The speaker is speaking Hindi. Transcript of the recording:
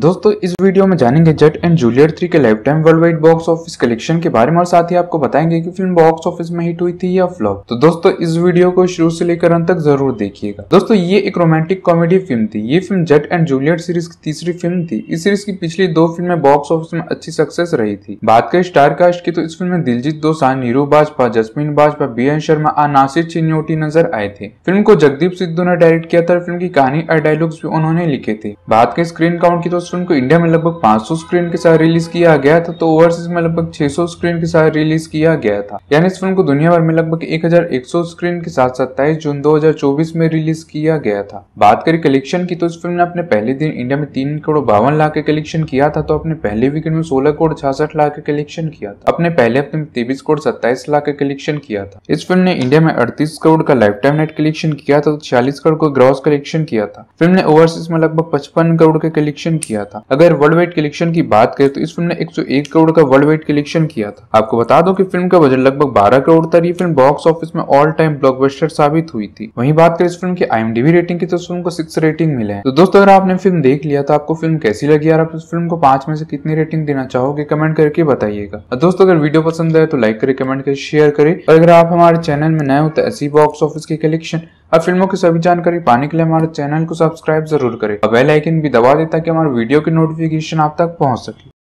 दोस्तों इस वीडियो में जानेंगे जट एंड जूलियट थ्री के lifetime worldwide box office collection के बारे में और साथ ही आपको बताएंगे कि फिल्म बॉक्स ऑफिस में हिट हुई थी या फ्लॉप तो दोस्तों इस वीडियो को शुरू से लेकर अंत तक जरूर देखिएगा दोस्तों ये एक रोमांटिक कॉमेडी फिल्म थी ये film Jatt and Juliet series की तीसरी फिल्म थी इस सीरीज की पिछली दो फिल्म बॉक्स ऑफिस में अच्छी सक्सेस रही थी बात करें स्टार कास्ट की तो इस फिल्म में दिलजीत दोसांझ नीरू बाजपा जसमीन बाजपा बी एन शर्मा और नासिर चिन्होटी नजर आए थे फिल्म को जगदीप सिद्धू ने डायरेक्ट किया था फिल्म की कहानी और डायलॉग्स भी उन्होंने लिखे थे बात करें स्क्रीन काउंट की तो स्टोन को इंडिया में लगभग 500 स्क्रीन के साथ रिलीज किया गया था तो ओवरसीज में लगभग 600 स्क्रीन के साथ रिलीज किया गया था यानी इस फिल्म को दुनिया भर में लगभग 1100 स्क्रीन के साथ सत्ताईस जून 2024 में रिलीज किया गया था बात करें कलेक्शन की तो इस फिल्म ने अपने पहले दिन इंडिया में तीन करोड़ बावन लाख के कलेक्शन किया था तो अपने पहले वीकेंड में सोलह करोड़ छियासठ लाख के कलेक्शन किया था अपने पहले हफ्ते में तेईस करोड़ सत्ताईस लाख का कलेक्शन किया था इस फिल्म ने इंडिया में अड़तीस करोड़ का लाइफ टाइम नेट कलेक्शन किया था तो छियालीस करोड़ का ग्रॉस कलेक्शन किया था फिल्म ने ओवरसीज में लगभग पचपन करोड़ का कलेक्शन किया किया था अगर वर्ल्ड वाइड कलेक्शन की बात करें तो इस फिल्म ने 101 करोड़ का वर्ल्ड वाइड कलेक्शन किया था आपको बता दो कि फिल्म का बजट लगभग 12 करोड़ था ये फिल्म बॉक्स ऑफिस में ऑल टाइम ब्लॉकबस्टर साबित हुई थी वही बात करें इस फिल्म की आईएमडीबी रेटिंग की तो फिल्म को सिक्स रेटिंग मिले तो दोस्तों अगर आपने फिल्म देख लिया तो आपको फिल्म कैसी लगी यार आप इस फिल्म को पांच में से कितनी रेटिंग देना चाहोगे कमेंट करके बताइएगा दोस्तों अगर वीडियो पसंद आए तो लाइक करे कमेंट करे शेयर करे और अगर आप हमारे चैनल में नए हो तो ऐसी बॉक्स ऑफिस के कलेक्शन अब फिल्मों की सभी जानकारी पाने के लिए हमारे चैनल को सब्सक्राइब जरूर करें और बेल आइकन भी दबा दें ताकि हमारे वीडियो की नोटिफिकेशन आप तक पहुंच सके